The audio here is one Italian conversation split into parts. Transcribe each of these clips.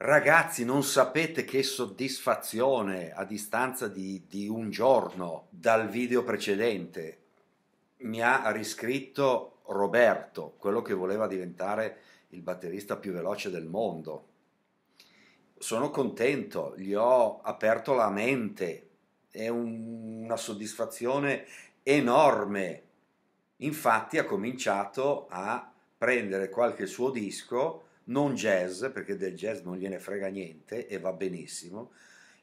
Ragazzi, non sapete che soddisfazione a distanza di, di, un giorno dal video precedente. Mi ha riscritto Roberto, quello che voleva diventare il batterista più veloce del mondo. Sono contento, gli ho aperto la mente, è un, una soddisfazione enorme. Infatti ha cominciato a prendere qualche suo disco non jazz, perché del jazz non gliene frega niente e va benissimo,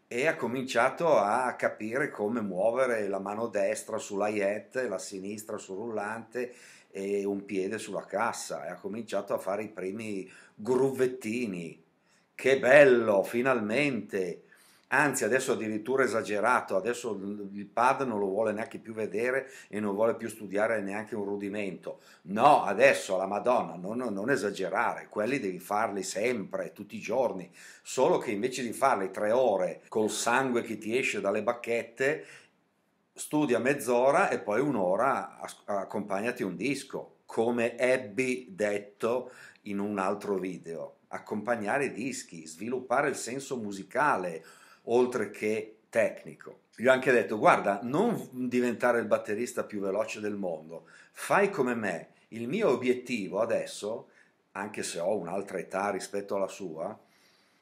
e ha cominciato a capire come muovere la mano destra sulla la sinistra sul rullante e un piede sulla cassa e ha cominciato a fare i primi gruvettini. Che bello, finalmente! anzi adesso addirittura esagerato, adesso il pad non lo vuole neanche più vedere e non vuole più studiare neanche un rudimento. No, adesso la Madonna, non, non esagerare, quelli devi farli sempre, tutti i giorni, solo che invece di farli tre ore col sangue che ti esce dalle bacchette, studia mezz'ora e poi un'ora accompagnati un disco come ebbi detto in un altro video, accompagnare i dischi, sviluppare il senso musicale, oltre che tecnico. Gli ho anche detto, guarda, non diventare il batterista più veloce del mondo, fai come me. Il mio obiettivo adesso, anche se ho un'altra età rispetto alla sua,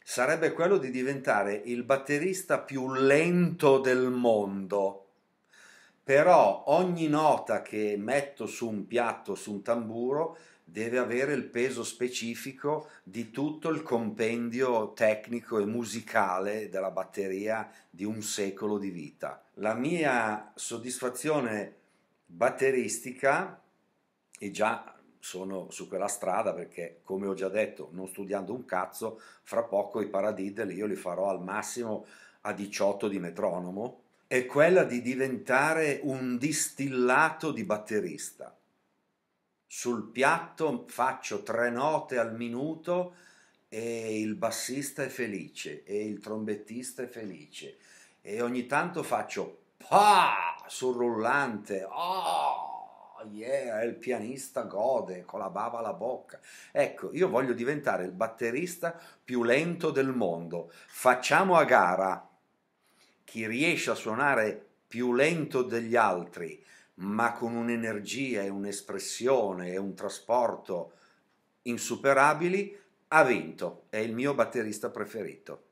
sarebbe quello di diventare il batterista più lento del mondo però ogni nota che metto su un piatto, su un tamburo, deve avere il peso specifico di tutto il compendio tecnico e musicale della batteria di un secolo di vita. La mia soddisfazione batteristica, e già sono su quella strada perché, come ho già detto, non studiando un cazzo, fra poco i paradiddle io li farò al massimo a 18 di metronomo è quella di diventare un distillato di batterista. Sul piatto faccio tre note al minuto e il bassista è felice e il trombettista è felice e ogni tanto faccio pa sul rullante, oh yeah, il pianista gode con la bava alla bocca. Ecco, io voglio diventare il batterista più lento del mondo. Facciamo a gara chi riesce a suonare più lento degli altri, ma con un'energia e un'espressione e un trasporto insuperabili, ha vinto, è il mio batterista preferito.